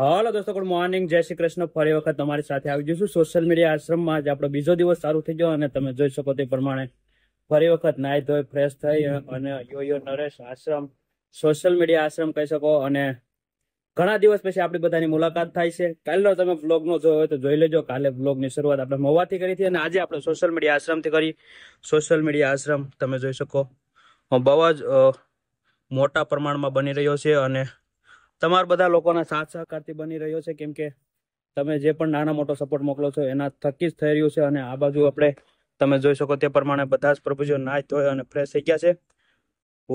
હાલો દોસ્તો good morning જય શ્રી કૃષ્ણ ફરી વખત તમારી સાથે આવી જઈશું સોશિયલ મીડિયા આશ્રમમાં આજે આપણો બીજો દિવસ સારું થઈ ગયો અને તમે જોઈ શકો તે પ્રમાણે ફરી વખત નાઈ ધોઈ ફ્રેશ થઈ અને યો યો નરેશ આશ્રમ સોશિયલ મીડિયા આશ્રમ કહી શકો અને ઘણા દિવસ પછી આપણી બધાની મુલાકાત થાય છે કાલનો તમે બ્લોગ નો જોયો હોય તો જોઈ લેજો કાલે બ્લોગની શરૂઆત આપણે મોવાથી કરી હતી અને આજે આપણે સોશિયલ મીડિયા આશ્રમથી કરી સોશિયલ મીડિયા આશ્રમ તમે જોઈ શકો બહુ જ મોટા પ્રમાણમાં બની રહ્યો છે અને તમારા બધા લોકોના સાથ સહકારથી બની રહ્યો છે કેમ કે તમે જે પણ નાનો મોટો સપોર્ટ મોકલો છો એના થકી જ થઈ રહ્યું છે અને આ બાજુ આપણે તમે જોઈ શકો તે પ્રમાણે બધા જ પ્રભુજીઓ નાચ ધોય અને ફ્રેશ થઈ ગયા છે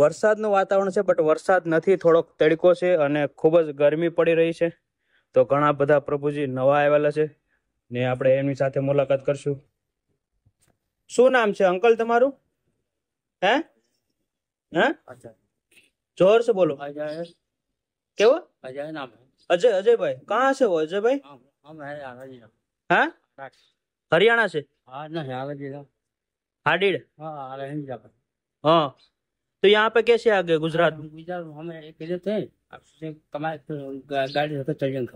વરસાદનું વાતાવરણ છે બટ વરસાદ નથી થોડોક તડકો છે અને ખૂબ જ ગરમી પડી રહી છે તો ઘણા બધા પ્રભુજી નવા આવેલા છે ને આપણે એમની સાથે મુલાકાત કરશું શું નામ છે અંકલ તમારું હે હે જોર છે બોલો क्या वो अजय नाम है अजय अजय भाई कहाँ से हो अजय भाई हम हरियाणा जिला हाँ? हरियाणा से हरियाणा जिला हाडीड़ हाँ तो यहाँ पे कैसे आ गए गुजरात थे कमाए गाड़ी चल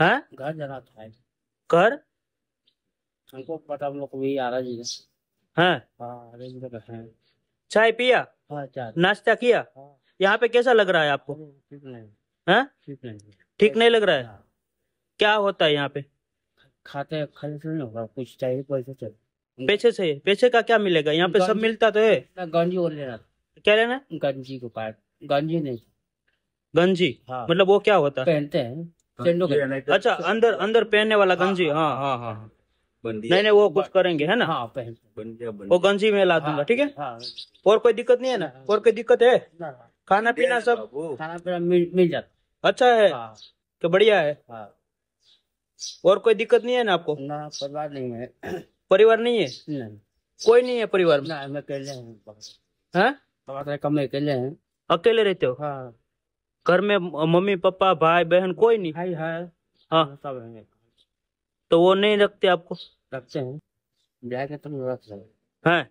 हाँ? घर जाना था घर हमको पता हम लोग भी आ रहा हाँ। जी हाँ चाय पिया हाँ चाय नाश्ता किया हाँ यहाँ पे कैसा लग रहा है आपको हाँ? ठीक नहीं ठीक नहीं लग रहा है हाँ। क्या होता है यहाँ पे खाते खाने से नहीं होगा कुछ चाहिए पैसे चाहिए पैसे से पैसे का क्या मिलेगा यहाँ पे सब मिलता तो है गंजी और लेना क्या लेना गंजी को पार्ट गंजी नहीं गंजी हाँ। मतलब वो क्या होता है पहनते हैं तो- अच्छा अंदर अंदर पहनने वाला गंजी हाँ हाँ हाँ, हाँ नहीं नहीं वो कुछ करेंगे है ना हाँ पहन वो गंजी में ला दूंगा ठीक है और कोई दिक्कत नहीं है ना और कोई दिक्कत है खाना पीना सब खाना पीना मिल मिल जाता अच्छा है हाँ। तो बढ़िया है हाँ। और कोई दिक्कत नहीं है ना आपको ना परिवार नहीं है परिवार नहीं है नहीं कोई नहीं है परिवार में अकेले हैं हाँ? कम अकेले हैं अकेले रहते हो हाँ। घर में मम्मी पापा भाई बहन कोई नहीं भाई है हाँ।, हाँ सब तो वो नहीं रखते आपको रखते हैं जाएगा तुम तो रख सकते हैं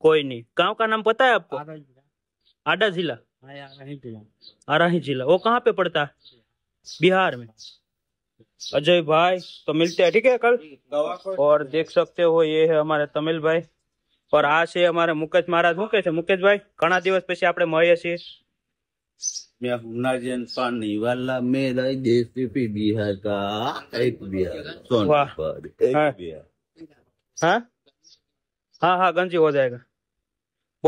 कोई नहीं गांव का नाम पता है आपको आडा जिला हाँ, आराही जिला वो कहाँ पे पड़ता है बिहार में अजय भाई तो मिलते हैं ठीक है कल और देख सकते हो ये है हमारे तमिल भाई और आज છે हमारे मुकेश महाराज मुकेश છે મુકેશભાઈ ઘણા દિવસ પછી આપણે મળીએ मैं पानी वाला मेरा देश भी बिहार का एक हाँ। बिहार हाँ हाँ हाँ गंजी हो जाएगा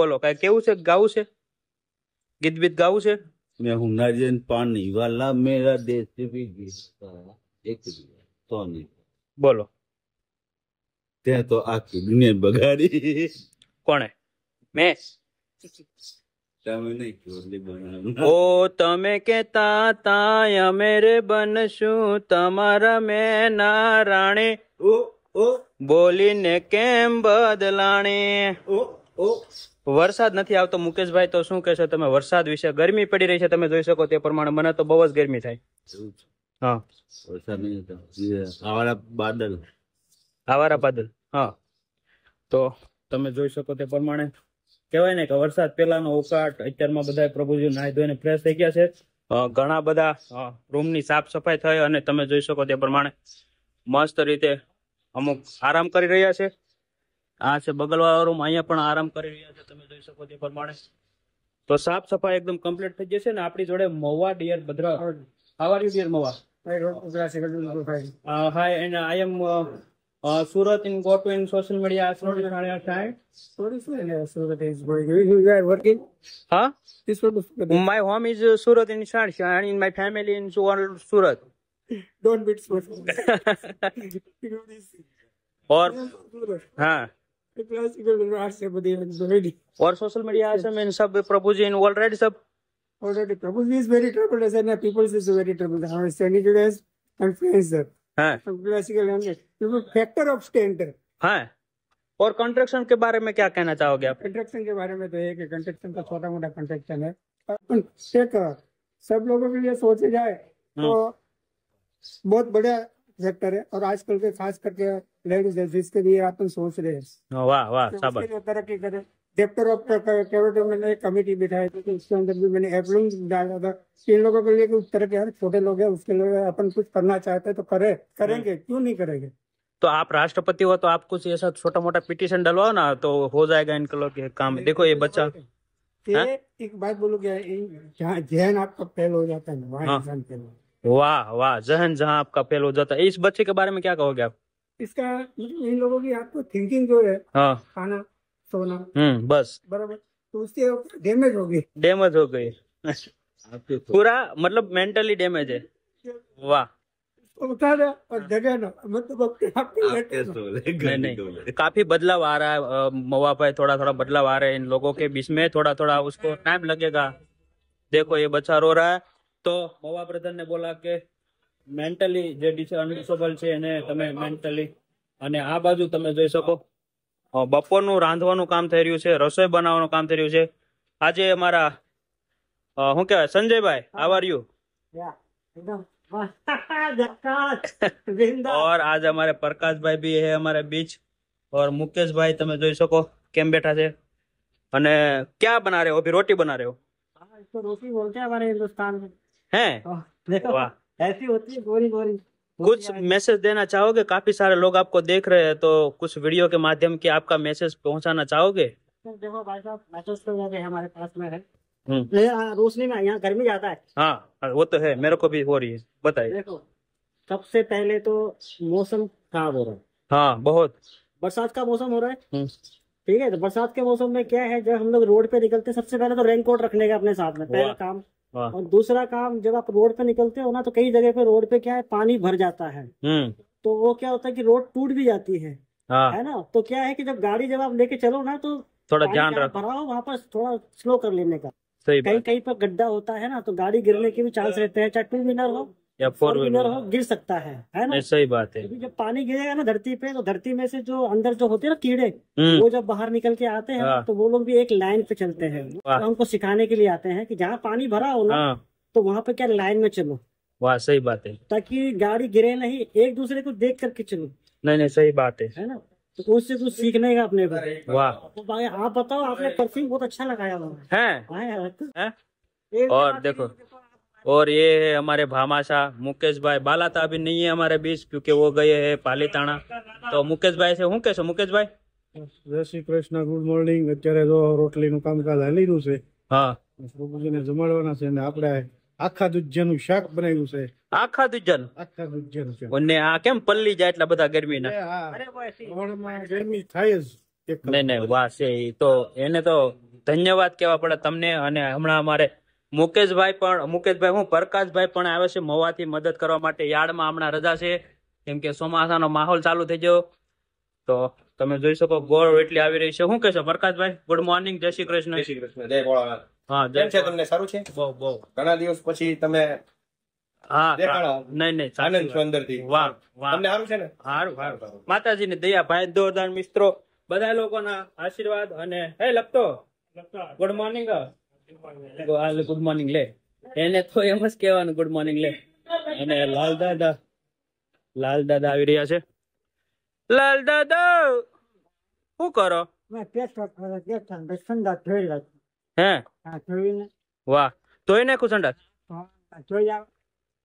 बोलो कई केવું છે ગાવું છે ગીત બીત ગાવું છે મેં હુનાજન પાણી વાલા મેરા દેશ એક તો બોલો તે તો આખી દુનિયા બગાડી કોણે મેં ઓ તમે કેતા તા અમેર બનશું તમારા મેં નારાણે બોલીને કેમ બદલાણે ઓ ઓ વરસાદ નથી આવતો મુકેશભાઈ તો શું કહેશો તમે વરસાદ વિશે ગરમી પડી રહી છે તમે જોઈ શકો તે પ્રમાણે મને તો બહુ જ ગરમી થાય હા વરસાદ આવારા બાદલ આવારા બાદલ હા તો તમે જોઈ શકો તે પ્રમાણે કહેવાય ને કે વરસાદ પહેલાનો ઓકાટ અત્યારમાં બધા પ્રભુજી નાહી ધોઈને ફ્રેશ થઈ ગયા છે ઘણા બધા રૂમની સાફ સફાઈ થઈ અને તમે જોઈ શકો તે પ્રમાણે મસ્ત રીતે અમુક આરામ કરી રહ્યા છે આ છે બગલવાળો રૂમ અહીંયા પણ આરામ કરી રહ્યા છે તમે જોઈ શકો તે પ્રમાણે તો સાફ સફાઈ એકદમ કમ્પ્લીટ થઈ જશે ને આપણી જોડે મવા ડિયર ભદ્ર હાવ આર યુ ડિયર મવા hi and I am Surat in go to in social media Surat side Surat is going you are working હા this one my home is uh, surat in Sharjah and in my family in surat don't beat surat और हाँ और social media in सब Prabhu ji involve right सब already Prabhu ji is very trouble as and people is very trouble how standing it is and friends sir हां classical you factor of standard हां और contraction के बारे में क्या कहना चाहोगे आप कंट्रैक्शन के बारे में तो एक कि कंट्रक्शन का छोटा मोटा कंट्रैक्शन है एक सब लोगों के लिए सोचे जाए हाँ। तो बहुत बड़ा सेक्टर है और आजकल के खास करके लेडीज है जिसके लिए अपन सोच रहे हैं हाँ, वाह वाह तरक्की करें डेप्टर ऑफ कैबिनेट मैंने कमेटी बिठाई थी उसके अंदर भी मैंने एप्रूव डाला था इन लोगों के लिए उस तरह के हर छोटे लोग हैं उसके लिए अपन कुछ करना चाहते हैं तो करे करेंगे हम्म। क्यों नहीं करेंगे तो आप राष्ट्रपति हो तो आप कुछ ऐसा छोटा मोटा पिटिशन डलवाओ ना तो हो जाएगा इनके लोग काम देखो ये बच्चा हाँ? एक बात बोलो क्या जहन आपका फेल हो जाता है वहाँ इंसान फेल हो जाता वाह वाह जहन जहाँ आपका फेल हो जाता है इस बच्चे के बारे में क्या कहोगे आप इसका इन लोगों की आपको थिंकिंग जो है हाँ खाना सोना हम्म बस बराबर तो उससे डैमेज हो गई डैमेज हो गई तो- पूरा मतलब मेंटली डैमेज है वाह और जगह मतलब काफी बदलाव आ रहा है मवा पर थोड़ा थोड़ा बदलाव आ रहा है इन लोगों के बीच में थोड़ा थोड़ा उसको टाइम हाँ। लगेगा देखो ये बच्चा रो रहा है તો મવા પ્રધાનને બોલા કે મેન્ટલી જે ડિસેબલ છે એને તમે મેન્ટલી અને આ બાજુ તમે જોઈ શકો બપોરનું રાંધવાનું કામ થઈ રહ્યું છે રસોઈ બનાવવાનું કામ થઈ રહ્યું છે આજે અમારા શું કહેવાય સંજયભાઈ આવ આર યુ और आज हमारे प्रकाश भाई भी है हमारे बीच તમે જોઈ શકો કેમ બેઠા છે અને ક્યાં બના રહ્યો હો રોટી બના રહ્યો રોટી બોલતે હિન્દુસ્તાન है देखो ऐसी होती है गोरी गोरी कुछ मैसेज देना चाहोगे काफी सारे लोग आपको देख रहे हैं तो कुछ वीडियो के माध्यम के आपका मैसेज पहुंचाना चाहोगे तो देखो भाई साहब मैसेज तो हमारे पास में है हम्म। रोशनी में यहाँ गर्मी ज्यादा है हाँ, हाँ वो तो है मेरे को भी हो रही है बताइए देखो सबसे पहले तो मौसम खराब हो रहा है हाँ बहुत बरसात का मौसम हो रहा है हम्म। ठीक है तो बरसात के मौसम में क्या है जब हम लोग रोड पे निकलते सबसे पहले तो रेनकोट रखने का अपने साथ में पहला काम और दूसरा काम जब आप रोड पे निकलते हो ना तो कई जगह पे रोड पे क्या है पानी भर जाता है हम्म। तो वो क्या होता है कि रोड टूट भी जाती है हाँ। है ना तो क्या है कि जब गाड़ी जब आप लेके चलो ना तो थोड़ा ध्यान भरा हो वहाँ पर थोड़ा स्लो कर लेने का कहीं कहीं पर गड्ढा होता है ना तो गाड़ी गिरने के भी चांस हाँ। रहते हैं चाहे टू व्हीलर हो या फोर व्हीलर हो गिर सकता है है ना सही बात है क्योंकि जब पानी गिरेगा ना धरती पे तो धरती में से जो अंदर जो होते हैं ना कीड़े हम्म। वो जब बाहर निकल के आते हैं हाँ। तो वो लोग भी एक लाइन पे चलते हैं तो उनको सिखाने के लिए आते हैं कि जहाँ पानी भरा हो ना हाँ। तो वहाँ पे क्या लाइन में चलो वाह सही बात है ताकि गाड़ी गिरे नहीं एक दूसरे को देख करके चलो नहीं नहीं सही बात है ना तो उससे कुछ सीखने का अपने घर वाह तो भाई आप बताओ आपने परफ्यूम बहुत अच्छा लगाया हाँ, और देखो और ये है हमारे भामाशाह मुकेश भाई बाला था अभी नहीं है हमारे बीच क्योंकि वो गए है पालीताणा तो मुकेश भाई से હું કહેશો મુકેશભાઈ જય શ્રી કૃષ્ણ ગુડ મોર્નિંગ અત્યારે જો રોટલીનું કામકાજ હાલી રહ્યું છે હા પ્રભુજીને જમાડવાના છે અને આપણે આખા દુજ્જનું શાક બનાવ્યું છે આખા દુજ્જન આખા દુજ્જન છે અને આ કેમ પલ્લી જાય એટલા બધા ગરમીના ગરમી થાય જ નહીં નહીં વાહ છે તો એને તો ધન્યવાદ કેવા પડે તમને અને હમણાં અમારે મુકેશભાઈ પણ મુકેશભાઈ હું પ્રકાશભાઈ પણ આવે છે મવાથી મદદ કરવા માટે યાર્ડમાં હમણાં રજા છે કેમ કે ચોમાસાનો માહોલ ચાલુ થઈ ગયો તો તમે જોઈ શકો ગોળ રોટલી આવી રહી છે શું કહેશો પ્રકાશભાઈ ગુડ મોર્નિંગ જય શ્રી કૃષ્ણ જય શ્રી કૃષ્ણ જય ભોળાનાથ હા જય છે તમને સારું છે બહુ બહુ ઘણા દિવસ પછી તમે હા નહીં નહીં આનંદ છું અંદર ને માતાજી ની દયા ભાઈ દોરદાર મિત્રો બધા લોકોના આશીર્વાદ અને હે લખતો ગુડ મોર્નિંગ ગુડ મોર્નિંગ લે એને તો એમ જ કહેવાનું ગુડ મોર્નિંગ લે અને લાલ દાદા લાલ દાદા આવી રહ્યા છે લાલ દાદા શું કરો હે વાહ ધોઈ નાખું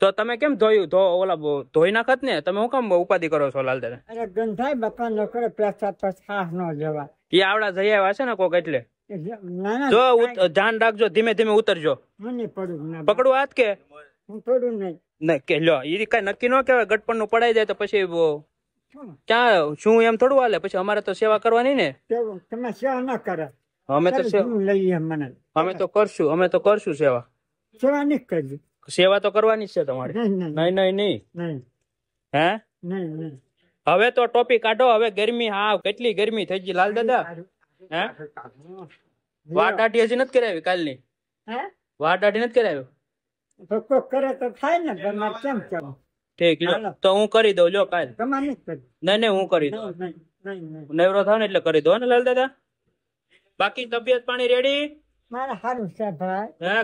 તો તમે કેમ ધોયું તો ઓલા ધોઈ નાખત ને તમે હું કામ ઉપાધિ કરો છો લાલ દાદા અરે ગંધાય બપા નો કરે પેશાબ પર ખાસ એ આવડા જઈ આવ્યા છે ને કોક એટલે જો ધ્યાન રાખજો ધીમે ધીમે ઉતરજો પકડું હાથ કે નક્કી પડાઈ જાય તો પછી અમારે સેવા અમે તો અમે તો કરશું અમે તો કરશું સેવા સેવા તો કરવાની છે તમારે નહીં નહીં નહીં હે હવે તો ટોપી કાઢો હવે ગરમી હા કેટલી ગરમી થઈ ગઈ લાલ દાદા હે વાટાટી હજી નથી કાલની હું કરી દઉં લ્યો કાલ હું કરી દઉં નવરો થાવ એટલે કરી દો ને લાલ દાદા બાકી તબિયત પાણી રેડી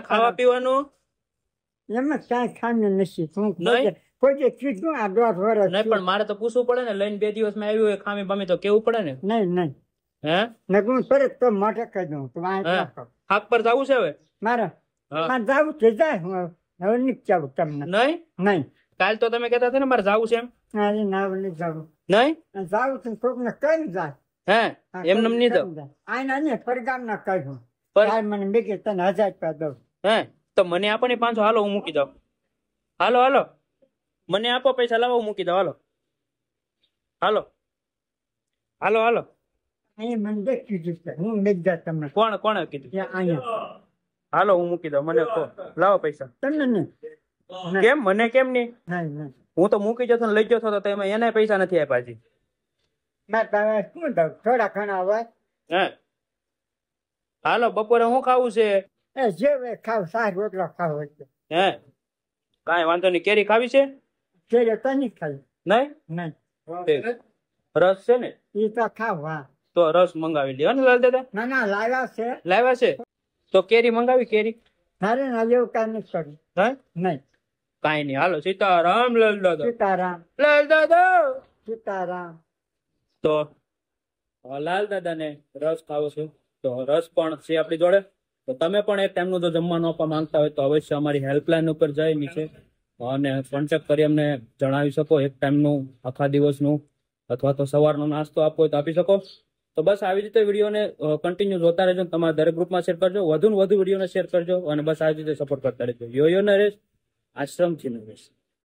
ખાવા પીવાનું એમ કાંઈ ખાવાનું નથી હું કોઈ નહીં પણ મારે તો પૂછવું પડે ને લઈને બે દિવસમાં આવ્યું હોય ખામી બામી તો કેવું પડે ને નહીં નહીં હે નગું તરત તો માટે કહી દઉં તો પર જવું છે હવે મારે મારે જવું જાય નહીં કાલ તો તમે કહેતા ને મારે જવું છે એમ ના નહીં જવું નહીં જાય હે એમ નમ નહીં તો આના ને પરગામ ના કહ્યું પર મને બીકે તને હજાર રૂપિયા દઉં હે તો મને આપો ને પાંચસો હાલો હું મૂકી દઉં હાલો હાલો મને આપો પૈસા લાવો મૂકી દઉં હાલો હાલો હાલો હાલો હાલો હું મૂકી દઉં મને લાવો પૈસા કેમ મને કેમ નહીં હું તો મૂકી જતો લઈ જતો તો એને પૈસા નથી આપ્યા હજી થોડા ઘણા હોય હાલો બપોરે હું ખાવું છે એ જે ખાવ સાર રોટલો ખાવો છે હે કાંઈ વાંધો નહીં કેરી ખાવી છે કેરી તો નહીં ખાવી નહીં નહીં રસ છે ને એ તો ખાવા તો રસ મંગાવી લે ને લાલ દાદા ના ના લાવ્યા છે લાવ્યા છે તો કેરી મંગાવી કેરી તારે ના જેવું કાઈ નથી કર્યું નહીં કાઈ નહીં હાલો સીતારામ લાલ દાદા સીતારામ લાલ દાદા સીતારામ તો લાલ દાદાને રસ ખાવો છું તો રસ પણ છે આપણી જોડે તો તમે પણ એક ટાઈમનું જો જમવાનું આપવા માંગતા હોય તો અવશ્ય અમારી હેલ્પલાઇન ઉપર જઈ નીચે અને કોન્ટેક્ટ કરી અમને જણાવી શકો એક ટાઈમનું આખા દિવસનું અથવા તો સવારનો નાસ્તો આપવો હોય તો આપી શકો તો બસ આવી રીતે વિડીયોને કન્ટિન્યુ જોતા રહેજો તમારા દરેક ગ્રુપમાં શેર કરજો વધુ ને વધુ વિડીયોને શેર કરજો અને બસ આવી રીતે સપોર્ટ કરતા રહેજો યો નરેશ આશ્રમથી નરેશ